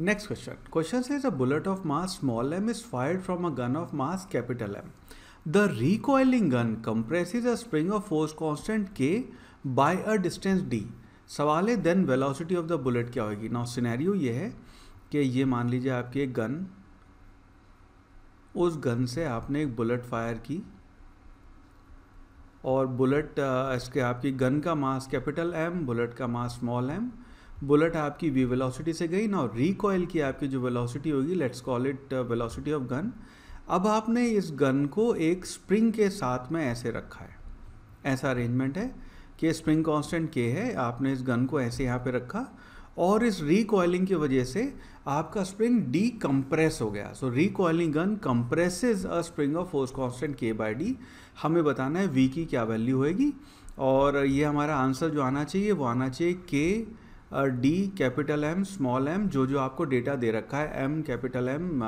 next question question से bullet of mass small m is fired from a gun of mass capital m the recoiling gun compresses a spring of force constant k by a distance d सवाल है then velocity of the bullet क्या होगी now scenario ये है कि ये मान लीजिए आपकी एक गन उस गन से आपने एक बुलेट फायर की और बुलेट इसके आपकी गन का मास कैपिटल एम बुलेट का मास स्मॉल एम बुलेट आपकी वी वेलोसिटी से गई ना रिकॉयल की आपकी जो वेलोसिटी होगी let's call it velocity of gun अब आपने इस गन को एक स्प्रिंग के साथ में ऐसे रखा है ऐसा अरेंजमेंट है कि स्प्रिंग कांस्टेंट के है आपने इस गन को ऐसे यहाँ पे रखा और इस रिकॉयलिंग की वजह से आपका स्प्रिंग डी कंप्रेस हो गया so recoiling gun compresses a spring of force constant k by d हमें बताना है वी की क्या वैल्यू होगी और ये हमारा आंसर जो आना चाहिए वो आना चाहिए k d capital m small m जो जो आपको डेटा दे रखा है एम कैपिटल एम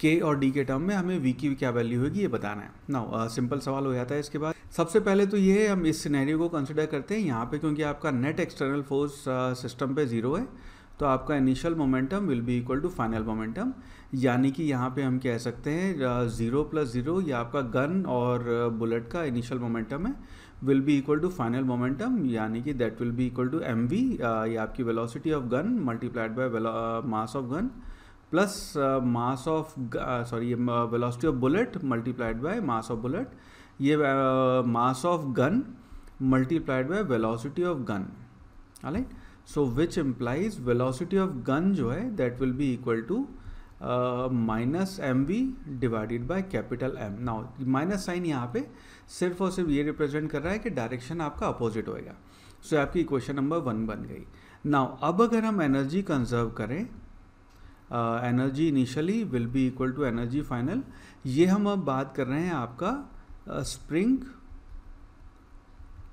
के और डी के टर्म में हमें वी की क्या वैल्यू होगी ये बताना है ना सिंपल सवाल हो जाता है इसके बाद सबसे पहले तो ये है हम इस सिनेरियो को कंसिडर करते हैं यहाँ पे क्योंकि आपका नेट एक्सटर्नल फोर्स सिस्टम पे ज़ीरो है तो आपका initial momentum will be equal to final momentum यानी कि यहाँ पे हम कह सकते हैं ज़ीरो प्लस ज़ीरो या आपका गन और बुलेट का इनिशियल मोमेंटम है will be equal to final momentum यानी कि that will be equal to m v ये आपकी velocity of gun multiplied by mass of gun plus mass of sorry velocity of bullet multiplied by mass of bullet ये mass of gun multiplied by velocity of gun right so which implies velocity of gun जो है that will be equal to minus m v divided by capital m now minus sign यहाँ पे सिर्फ और सिर्फ ये represent कर रहा है कि डायरेक्शन आपका अपोजिट होएगा सो so, आपकी इक्वेशन नंबर वन बन गई नाउ अब अगर हम एनर्जी कंजर्व करें energy initially will be equal to energy final ये हम अब बात कर रहे हैं आपका स्प्रिंग uh,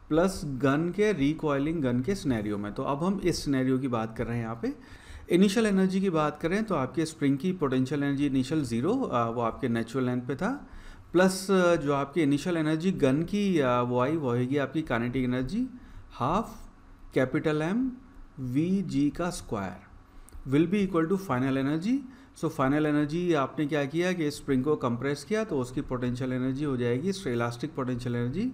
प्लस गन के रिकॉयलिंग गन के स्नैरियो में तो अब हम इस स्नैरियो की बात कर रहे हैं यहाँ पे इनिशियल एनर्जी की बात करें तो आपके स्प्रिंग की पोटेंशियल एनर्जी इनिशियल ज़ीरो वो आपके नेचुरल लेंथ पे था प्लस जो आपकी इनिशियल एनर्जी गन की वो आई वो होगी आपकी kinetic energy half capital m v g का square will be equal to final energy so final energy आपने क्या किया कि स्प्रिंग को कंप्रेस किया तो उसकी पोटेंशियल एनर्जी हो जाएगी elastic potential energy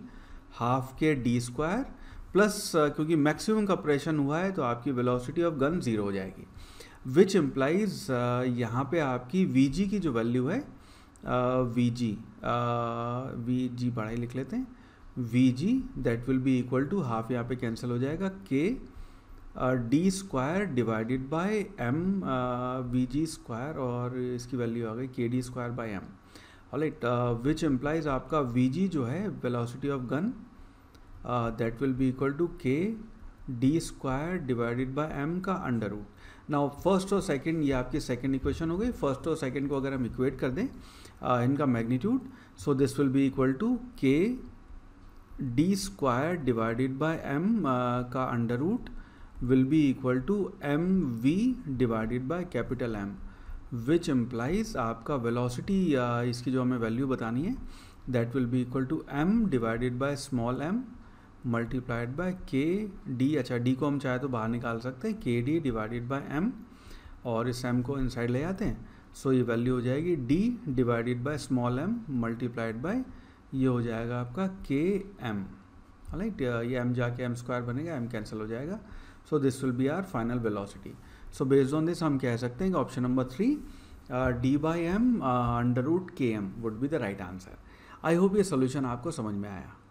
half k d square plus uh, क्योंकि मैक्सिमम कंप्रेशन हुआ है तो आपकी वेलोसिटी ऑफ गन ज़ीरो हो जाएगी विच एम्प्लाइज uh, यहाँ पे आपकी वी जी की जो वैल्यू है वी जी वी जी पढ़ाई लिख लेते हैं v g that will be equal to half यहाँ पे कैंसिल हो जाएगा k d square divided by m v g square और इसकी वैल्यू आ गई k d square by m right which implies आपका वी जी जो है velocity of gun that will be equal to k d square divided by m का under root now first और second ये आपकी सेकंड इक्वेशन हो गई first और सेकंड को अगर हम इक्वेट कर दें uh, इनका magnitude so this will be equal to k d square divided by m का under root will be equal to m v divided by capital m which implies आपका velocity uh, इसकी जो हमें value बतानी है that will be equal to m divided by small m multiplied by k d अच्छा d को हम चाहे तो बाहर निकाल सकते हैं के डी डिवाइडेड बाय एम और इस एम को इनसाइड ले जाते हैं सो ये वैल्यू हो जाएगी d divided by small m multiplied by ये हो जाएगा आपका के एम राइट ये एम जाके एम स्क्वायर बनेगा एम कैंसिल हो जाएगा so this will be our final velocity so based on दिस हम कह सकते हैं कि option number three d by m under root k m would be the right answer I hope ये सोल्यूशन आपको समझ में आया